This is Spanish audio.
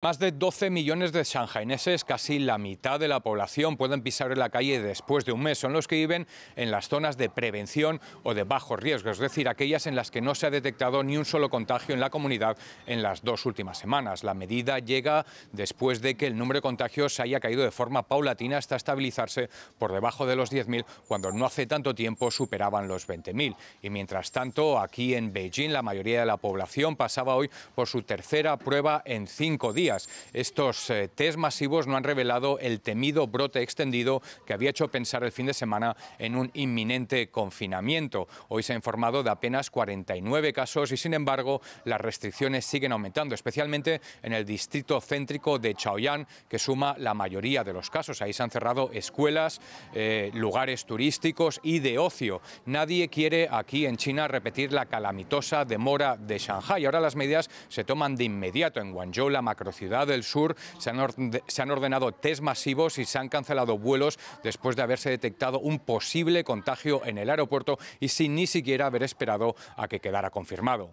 Más de 12 millones de shanghaineses, casi la mitad de la población, pueden pisar en la calle después de un mes. Son los que viven en las zonas de prevención o de bajo riesgo, es decir, aquellas en las que no se ha detectado ni un solo contagio en la comunidad en las dos últimas semanas. La medida llega después de que el número de contagios haya caído de forma paulatina hasta estabilizarse por debajo de los 10.000, cuando no hace tanto tiempo superaban los 20.000. Y mientras tanto, aquí en Beijing, la mayoría de la población pasaba hoy por su tercera prueba en cinco días. Estos eh, test masivos no han revelado el temido brote extendido que había hecho pensar el fin de semana en un inminente confinamiento. Hoy se ha informado de apenas 49 casos y, sin embargo, las restricciones siguen aumentando, especialmente en el distrito céntrico de Chaoyang, que suma la mayoría de los casos. Ahí se han cerrado escuelas, eh, lugares turísticos y de ocio. Nadie quiere aquí en China repetir la calamitosa demora de Shanghái. Ahora las medidas se toman de inmediato. En Guangzhou la macro ciudad del sur se han, han ordenado test masivos y se han cancelado vuelos después de haberse detectado un posible contagio en el aeropuerto y sin ni siquiera haber esperado a que quedara confirmado.